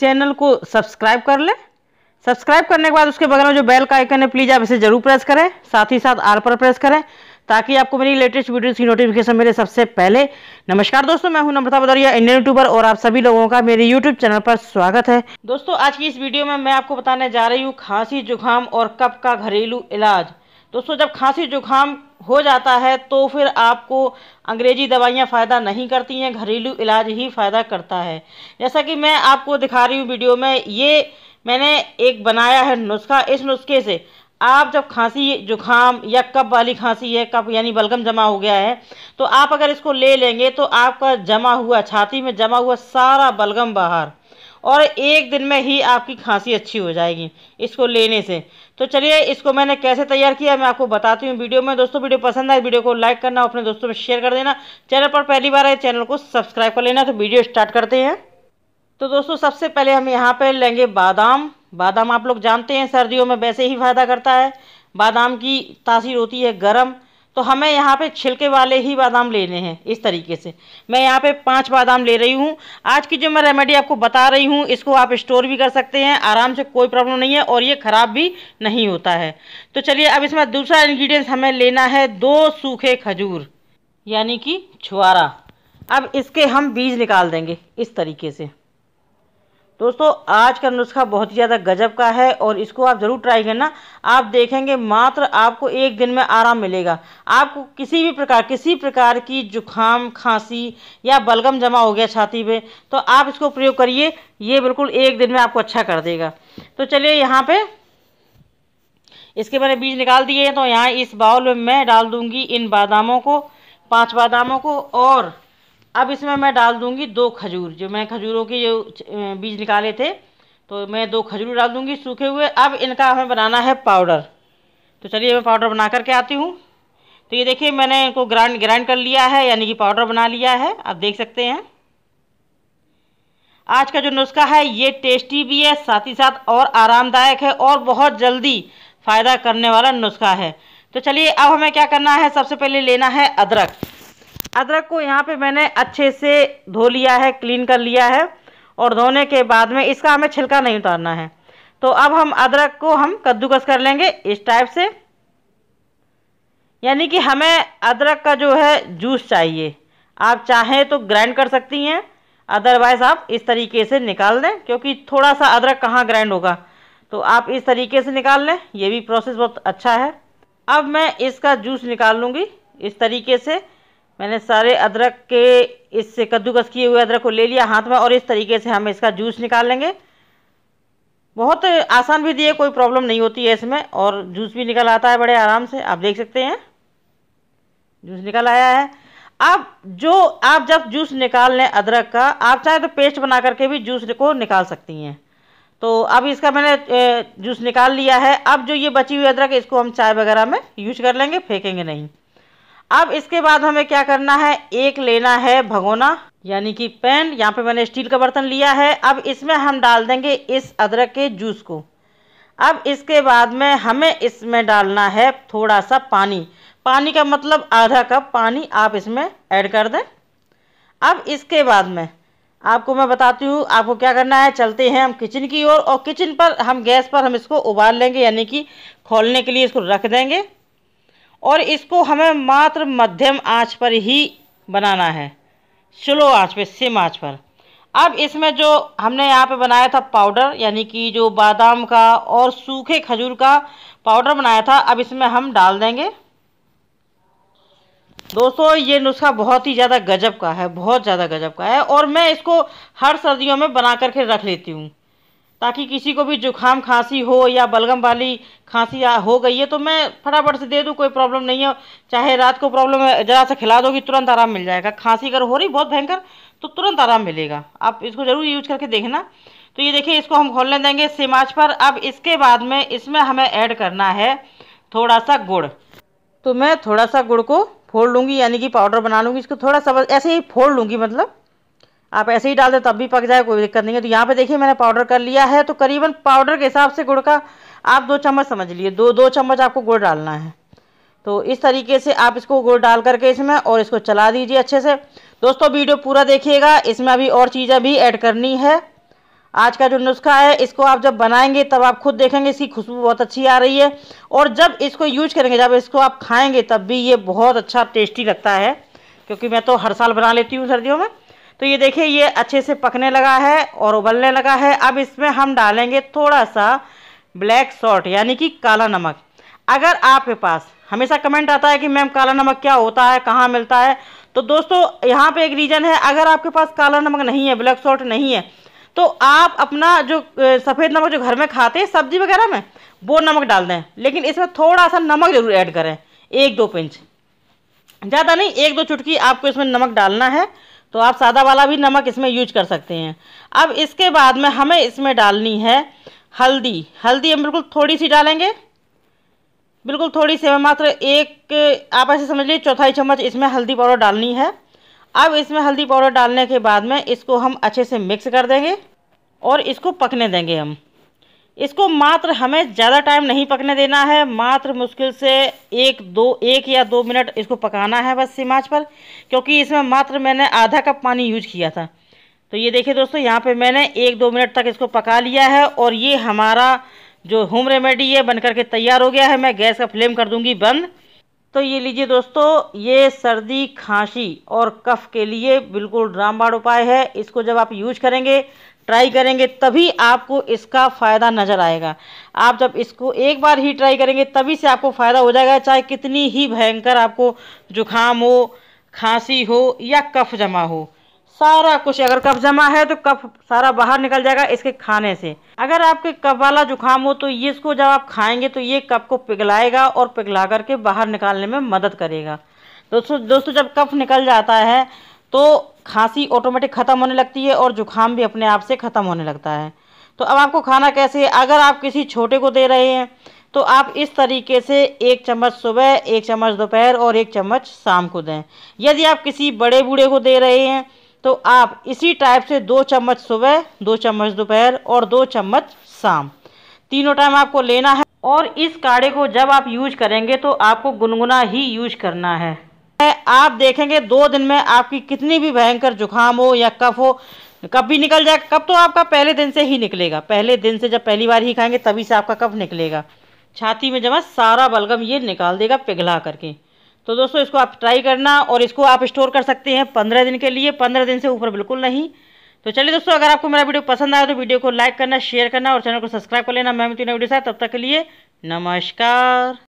channel को subscribe कर लें सब्सक्राइब करने के बाद उसके बगल में जो बेल का आइकन है प्लीज़ आप इसे जरूर प्रेस करें साथ ही साथ आर पर प्रेस करें ताकि आपको मेरी लेटेस्ट वीडियोस की नोटिफिकेशन मिले सबसे पहले नमस्कार दोस्तों मैं हूं नम्रता भदौरिया इंडियन यूट्यूबर और आप सभी लोगों का मेरे यूट्यूब चैनल पर स्वागत है दोस्तों आज की इस वीडियो में मैं आपको बताने जा रही हूँ खांसी जुकाम और कप का घरेलू इलाज दोस्तों जब खांसी जुकाम हो जाता है तो फिर आपको अंग्रेजी दवाइयाँ फ़ायदा नहीं करती हैं घरेलू इलाज ही फ़ायदा करता है जैसा कि मैं आपको दिखा रही हूँ वीडियो में ये मैंने एक बनाया है नुस्खा इस नुस्खे से आप जब खांसी जुखाम या कप वाली खांसी है कप यानी बलगम जमा हो गया है तो आप अगर इसको ले लेंगे तो आपका जमा हुआ छाती में जमा हुआ सारा बलगम बाहर और एक दिन में ही आपकी खांसी अच्छी हो जाएगी इसको लेने से तो चलिए इसको मैंने कैसे तैयार किया मैं आपको बताती हूँ वीडियो में दोस्तों वीडियो पसंद आए तो वीडियो को लाइक करना अपने दोस्तों में शेयर कर देना चैनल पर पहली बार आए चैनल को सब्सक्राइब कर लेना तो वीडियो स्टार्ट करते हैं तो दोस्तों सबसे पहले हम यहाँ पर लेंगे बादाम बादाम आप लोग जानते हैं सर्दियों में वैसे ही फ़ायदा करता है बादाम की तासीर होती है गर्म तो हमें यहाँ पे छिलके वाले ही बादाम लेने हैं इस तरीके से मैं यहाँ पे पांच बादाम ले रही हूँ आज की जो मैं रेमेडी आपको बता रही हूँ इसको आप स्टोर भी कर सकते हैं आराम से कोई प्रॉब्लम नहीं है और ये ख़राब भी नहीं होता है तो चलिए अब इसमें दूसरा इन्ग्रीडियंट्स हमें लेना है दो सूखे खजूर यानी कि छुआरा अब इसके हम बीज निकाल देंगे इस तरीके से दोस्तों आज का नुस्खा बहुत ही ज़्यादा गजब का है और इसको आप ज़रूर ट्राई करना आप देखेंगे मात्र आपको एक दिन में आराम मिलेगा आपको किसी भी प्रकार किसी प्रकार की जुखाम खांसी या बलगम जमा हो गया छाती पे तो आप इसको प्रयोग करिए ये बिल्कुल एक दिन में आपको अच्छा कर देगा तो चलिए यहाँ पे इसके मैंने बीज निकाल दिए तो यहाँ इस बाउल में मैं डाल दूँगी इन बादामों को पाँच बादामों को और अब इसमें मैं डाल दूंगी दो खजूर जो मैं खजूरों के जो बीज निकाले थे तो मैं दो खजूर डाल दूंगी सूखे हुए अब इनका हमें बनाना है पाउडर तो चलिए मैं पाउडर बना करके आती हूँ तो ये देखिए मैंने इनको ग्राइंड ग्राइंड कर लिया है यानी कि पाउडर बना लिया है आप देख सकते हैं आज का जो नुस्खा है ये टेस्टी भी है साथ ही साथ और आरामदायक है और बहुत जल्दी फ़ायदा करने वाला नुस्खा है तो चलिए अब हमें क्या करना है सबसे पहले लेना है अदरक अदरक को यहाँ पे मैंने अच्छे से धो लिया है क्लीन कर लिया है और धोने के बाद में इसका हमें छिलका नहीं उतारना है तो अब हम अदरक को हम कद्दूकस कर लेंगे इस टाइप से यानी कि हमें अदरक का जो है जूस चाहिए आप चाहें तो ग्राइंड कर सकती हैं अदरवाइज़ आप इस तरीके से निकाल दें क्योंकि थोड़ा सा अदरक कहाँ ग्राइंड होगा तो आप इस तरीके से निकाल लें ये भी प्रोसेस बहुत अच्छा है अब मैं इसका जूस निकाल लूँगी इस तरीके से मैंने सारे अदरक के इससे कद्दूकस किए हुए अदरक को ले लिया हाथ में और इस तरीके से हम इसका जूस निकाल लेंगे बहुत आसान भी दिए कोई प्रॉब्लम नहीं होती है इसमें और जूस भी निकल आता है बड़े आराम से आप देख सकते हैं जूस निकल आया है अब जो आप जब जूस निकाल लें अदरक का आप चाहे तो पेस्ट बना करके भी जूस को निकाल सकती हैं तो अब इसका मैंने जूस निकाल लिया है अब जो ये बची हुई अदरक इसको हम चाय वगैरह में यूज कर लेंगे फेंकेंगे नहीं अब इसके बाद हमें क्या करना है एक लेना है भगोना यानी कि पैन यहाँ पे मैंने स्टील का बर्तन लिया है अब इसमें हम डाल देंगे इस अदरक के जूस को अब इसके बाद में हमें इसमें डालना है थोड़ा सा पानी पानी का मतलब आधा कप पानी आप इसमें ऐड कर दें अब इसके बाद में आपको मैं बताती हूँ आपको क्या करना है चलते हैं हम किचन की ओर और, और किचन पर हम गैस पर हम इसको उबाल लेंगे यानी कि खोलने के लिए इसको रख देंगे और इसको हमें मात्र मध्यम आंच पर ही बनाना है स्लो आंच पर सिम आंच पर अब इसमें जो हमने यहाँ पे बनाया था पाउडर यानी कि जो बादाम का और सूखे खजूर का पाउडर बनाया था अब इसमें हम डाल देंगे दोस्तों ये नुस्खा बहुत ही ज़्यादा गजब का है बहुत ज़्यादा गजब का है और मैं इसको हर सर्दियों में बना करके रख लेती हूँ ताकि किसी को भी जुखाम खांसी हो या बलगम वाली खांसी हो गई है तो मैं फटाफट से दे दूँ कोई प्रॉब्लम नहीं है चाहे रात को प्रॉब्लम है ज़रा सा खिला दोगी तुरंत आराम मिल जाएगा खांसी अगर हो रही बहुत भयंकर तो तुरंत आराम मिलेगा आप इसको ज़रूर यूज करके देखना तो ये देखिए इसको हम खोलने देंगे सिमाच पर अब इसके बाद में इसमें हमें ऐड करना है थोड़ा सा गुड़ तो मैं थोड़ा सा गुड़ को फोड़ लूँगी यानी कि पाउडर बना लूँगी इसको थोड़ा सा ऐसे ही फोड़ लूँगी मतलब आप ऐसे ही डाल दें तब भी पक जाए कोई दिक्कत नहीं है तो यहाँ पे देखिए मैंने पाउडर कर लिया है तो करीबन पाउडर के हिसाब से गुड़ का आप दो चम्मच समझ लिए दो दो चम्मच आपको गुड़ डालना है तो इस तरीके से आप इसको गुड़ डाल करके इसमें और इसको चला दीजिए अच्छे से दोस्तों वीडियो पूरा देखिएगा इसमें अभी और चीज़ें भी ऐड करनी है आज का जो नुस्खा है इसको आप जब बनाएंगे तब आप खुद देखेंगे इसकी खुशबू बहुत अच्छी आ रही है और जब इसको यूज करेंगे जब इसको आप खाएंगे तब भी ये बहुत अच्छा टेस्टी लगता है क्योंकि मैं तो हर साल बना लेती हूँ सर्दियों में तो ये देखिए ये अच्छे से पकने लगा है और उबलने लगा है अब इसमें हम डालेंगे थोड़ा सा ब्लैक सॉल्ट यानी कि काला नमक अगर आपके पास हमेशा कमेंट आता है कि मैम काला नमक क्या होता है कहाँ मिलता है तो दोस्तों यहाँ पे एक रीज़न है अगर आपके पास काला नमक नहीं है ब्लैक सॉल्ट नहीं है तो आप अपना जो सफ़ेद नमक जो घर में खाते हैं सब्जी वगैरह में वो नमक डाल दें लेकिन इसमें थोड़ा सा नमक ज़रूर ऐड करें एक दो पिंच ज़्यादा नहीं एक दो चुटकी आपको इसमें नमक डालना है तो आप सादा वाला भी नमक इसमें यूज कर सकते हैं अब इसके बाद में हमें इसमें डालनी है हल्दी हल्दी हम बिल्कुल थोड़ी सी डालेंगे बिल्कुल थोड़ी सी हमें मात्र एक आप ऐसे समझ लीजिए चौथाई चम्मच इसमें हल्दी पाउडर डालनी है अब इसमें हल्दी पाउडर डालने के बाद में इसको हम अच्छे से मिक्स कर देंगे और इसको पकने देंगे हम इसको मात्र हमें ज़्यादा टाइम नहीं पकने देना है मात्र मुश्किल से एक दो एक या दो मिनट इसको पकाना है बस सिमाच पर क्योंकि इसमें मात्र मैंने आधा कप पानी यूज किया था तो ये देखिए दोस्तों यहाँ पे मैंने एक दो मिनट तक इसको पका लिया है और ये हमारा जो होम रेमेडी है बन करके तैयार हो गया है मैं गैस का फ्लेम कर दूँगी बंद तो ये लीजिए दोस्तों ये सर्दी खांसी और कफ के लिए बिल्कुल रामबाड़ उपाय है इसको जब आप यूज करेंगे ट्राई करेंगे तभी आपको इसका फ़ायदा नज़र आएगा आप जब इसको एक बार ही ट्राई करेंगे तभी से आपको फ़ायदा हो जाएगा चाहे कितनी ही भयंकर आपको जुखाम हो खांसी हो या कफ जमा हो सारा कुछ अगर कफ जमा है तो कफ सारा बाहर निकल जाएगा इसके खाने से अगर आपके कफ वाला जुकाम हो तो ये इसको जब आप खाएंगे तो ये कफ को पिघलाएगा और पिघला करके बाहर निकालने में मदद करेगा दोस्तों दोस्तों जब कफ निकल जाता है तो खांसी ऑटोमेटिक ख़त्म होने लगती है और जुखाम भी अपने आप से ख़त्म होने लगता है तो अब आपको खाना कैसे है अगर आप किसी छोटे को दे रहे हैं तो आप इस तरीके से एक चम्मच सुबह एक चम्मच दोपहर और एक चम्मच शाम को दें यदि आप किसी बड़े बूढ़े को दे रहे हैं तो आप इसी टाइप से दो चम्मच सुबह दो चम्मच दोपहर और दो चम्मच शाम तीनों टाइम आपको लेना है और इस काढ़े को जब आप यूज करेंगे तो आपको गुनगुना ही यूज करना है आप देखेंगे दो दिन में आपकी कितनी भी भयंकर जुकाम हो या कफ हो कब भी निकल जाएगा कब तो आपका पहले दिन से ही निकलेगा पहले दिन से जब पहली बार ही खाएंगे तभी से आपका कफ निकलेगा छाती में जमा सारा बलगम ये निकाल देगा पिघला करके तो दोस्तों इसको आप ट्राई करना और इसको आप स्टोर कर सकते हैं पंद्रह दिन के लिए पंद्रह दिन से ऊपर बिल्कुल नहीं तो चलिए दोस्तों अगर आपको मेरा वीडियो पसंद आया तो वीडियो को लाइक करना शेयर करना और चैनल को सब्सक्राइब कर लेना मैं मित्र वीडियो साथ तब तक के लिए नमस्कार